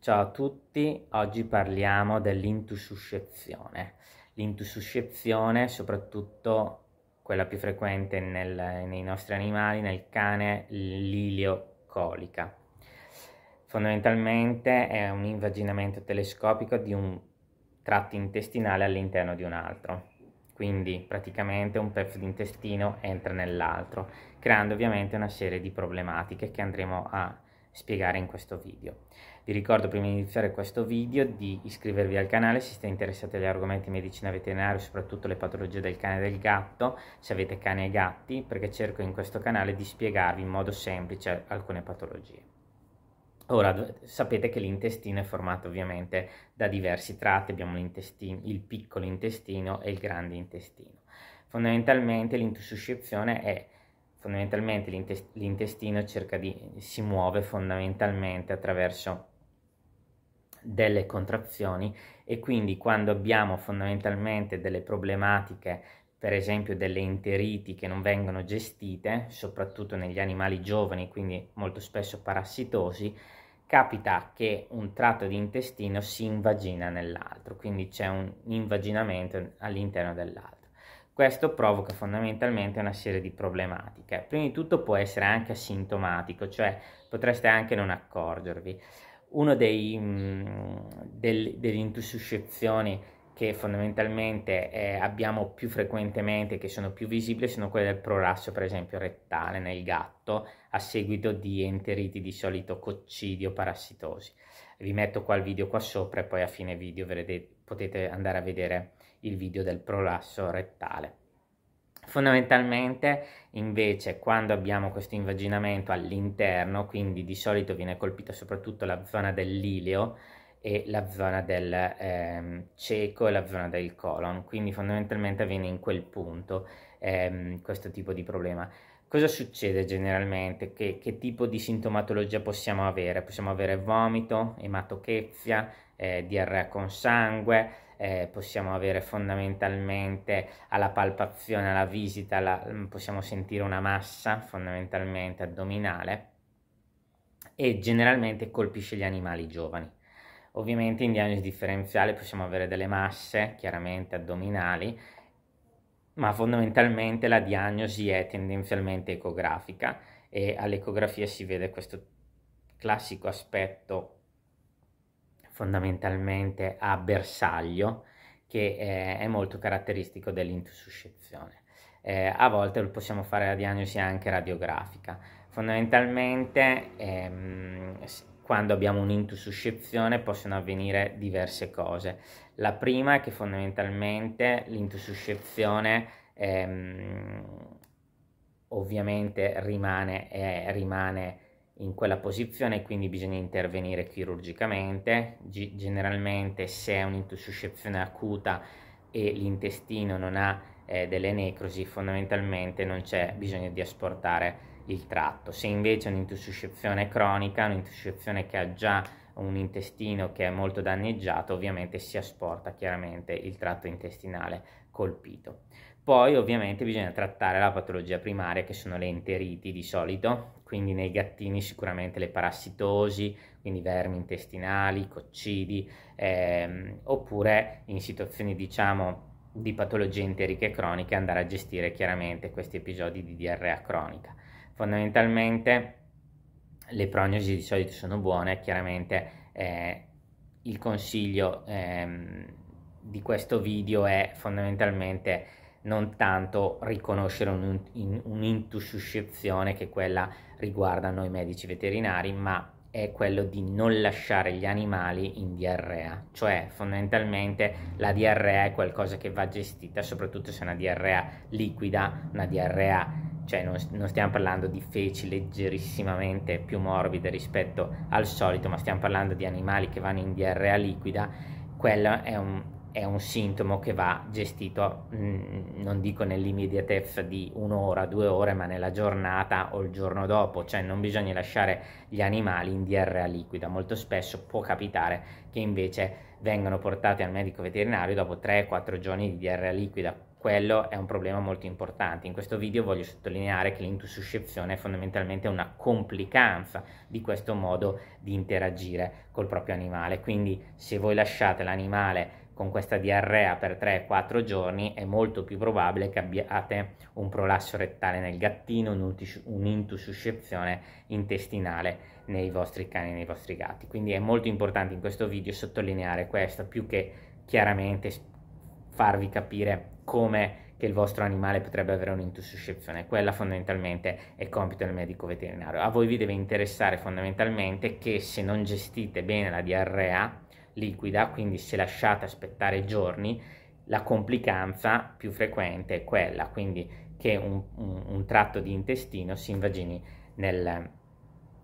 Ciao a tutti, oggi parliamo dell'intussuscezione. L'intussuscezione, soprattutto quella più frequente nel, nei nostri animali, nel cane, l'iliocolica. Fondamentalmente è un invaginamento telescopico di un tratto intestinale all'interno di un altro. Quindi praticamente un pezzo di intestino entra nell'altro, creando ovviamente una serie di problematiche che andremo a spiegare in questo video. Vi ricordo prima di iniziare questo video di iscrivervi al canale se siete interessati agli argomenti di medicina veterinaria, soprattutto le patologie del cane e del gatto, se avete cane e gatti, perché cerco in questo canale di spiegarvi in modo semplice alcune patologie. Ora, sapete che l'intestino è formato ovviamente da diversi tratti, abbiamo l'intestino, il piccolo intestino e il grande intestino. Fondamentalmente l'intussuscezione è fondamentalmente l'intestino di, si muove fondamentalmente attraverso delle contrazioni e quindi quando abbiamo fondamentalmente delle problematiche per esempio delle interiti che non vengono gestite soprattutto negli animali giovani quindi molto spesso parassitosi capita che un tratto di intestino si invagina nell'altro quindi c'è un invaginamento all'interno dell'altro questo provoca fondamentalmente una serie di problematiche. Prima di tutto può essere anche asintomatico, cioè potreste anche non accorgervi. Una mm, del, delle intussuscezioni che fondamentalmente eh, abbiamo più frequentemente, che sono più visibili, sono quelle del prolasso, per esempio, rettale nel gatto, a seguito di enteriti di solito coccidi o parassitosi. Vi metto qua il video qua sopra e poi a fine video vedete, potete andare a vedere il video del prolasso rettale. Fondamentalmente invece quando abbiamo questo invaginamento all'interno, quindi di solito viene colpita soprattutto la zona dell'ileo e la zona del ehm, cieco e la zona del colon, quindi fondamentalmente avviene in quel punto ehm, questo tipo di problema. Cosa succede generalmente? Che, che, tipo di sintomatologia possiamo avere? Possiamo avere vomito, ematochezia, eh, diarrea con sangue, eh, possiamo avere fondamentalmente alla palpazione, alla visita, la, mm, possiamo sentire una massa fondamentalmente addominale e generalmente colpisce gli animali giovani. Ovviamente in diagnosi differenziale possiamo avere delle masse chiaramente addominali, ma fondamentalmente la diagnosi è tendenzialmente ecografica e all'ecografia si vede questo classico aspetto fondamentalmente a bersaglio che eh, è molto caratteristico dell'intussuscezione. Eh, a volte possiamo fare la diagnosi anche radiografica. Fondamentalmente ehm, quando abbiamo un'intussuscezione possono avvenire diverse cose. La prima è che fondamentalmente l'intussuscezione ehm, ovviamente rimane, eh, rimane in quella posizione quindi bisogna intervenire chirurgicamente. G generalmente se è un'intussuscezione acuta e l'intestino non ha eh, delle necrosi fondamentalmente non c'è bisogno di asportare il tratto. Se invece è un'intussuscezione cronica, un'intussuscezione che ha già un intestino che è molto danneggiato, ovviamente si asporta chiaramente il tratto intestinale colpito. Poi ovviamente bisogna trattare la patologia primaria che sono le enteriti di solito, quindi nei gattini sicuramente le parassitosi, quindi vermi intestinali, coccidi, ehm, oppure in situazioni diciamo di patologie enteriche croniche andare a gestire chiaramente questi episodi di diarrea cronica. Fondamentalmente le prognosi di solito sono buone, chiaramente eh, il consiglio ehm, di questo video è fondamentalmente non tanto riconoscere un, un, che quella riguarda noi medici veterinari, ma è quello di non lasciare gli animali in diarrea, cioè fondamentalmente la diarrea è qualcosa che va gestita, soprattutto se è una diarrea liquida, una diarrea, cioè non, non stiamo parlando di feci leggerissimamente più morbide rispetto al solito, ma stiamo parlando di animali che vanno in diarrea liquida, quello è un, è un sintomo che va gestito, mh, mm, non dico nell'immediatezza di un'ora, due ore, ma nella giornata o il giorno dopo, cioè non bisogna lasciare gli animali in diarrea liquida, molto spesso può capitare che invece vengano portati al medico veterinario dopo 3-4 giorni di diarrea liquida, quello è un problema molto importante. In questo video voglio sottolineare che l'intussuscezione è fondamentalmente una complicanza di questo modo di interagire col proprio animale, quindi se voi lasciate l'animale con questa diarrea per 3-4 giorni è molto più probabile che abbiate un prolasso rettale nel gattino, un'intussuscezione intestinale nei vostri cani e nei vostri gatti. Quindi è molto importante in questo video sottolineare questo, più che chiaramente farvi capire come che il vostro animale potrebbe avere un'intussuscezione. Quella fondamentalmente è compito del medico veterinario. A voi vi deve interessare fondamentalmente che se non gestite bene la diarrea, liquida, quindi se lasciate aspettare giorni, la complicanza più frequente è quella, quindi che un, un, un tratto di intestino si invagini nel,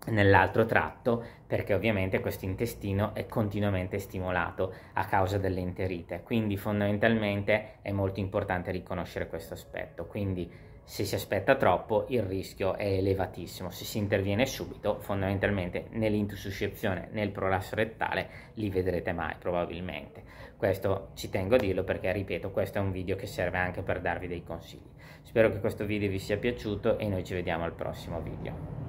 nell'altro tratto perché ovviamente questo intestino è continuamente stimolato a causa dell'enterite quindi fondamentalmente è molto importante riconoscere questo aspetto quindi se si aspetta troppo il rischio è elevatissimo, se si interviene subito fondamentalmente nell'intussuscezione, nel prolasso rettale li vedrete mai probabilmente, questo ci tengo a dirlo perché ripeto questo è un video che serve anche per darvi dei consigli, spero che questo video vi sia piaciuto e noi ci vediamo al prossimo video.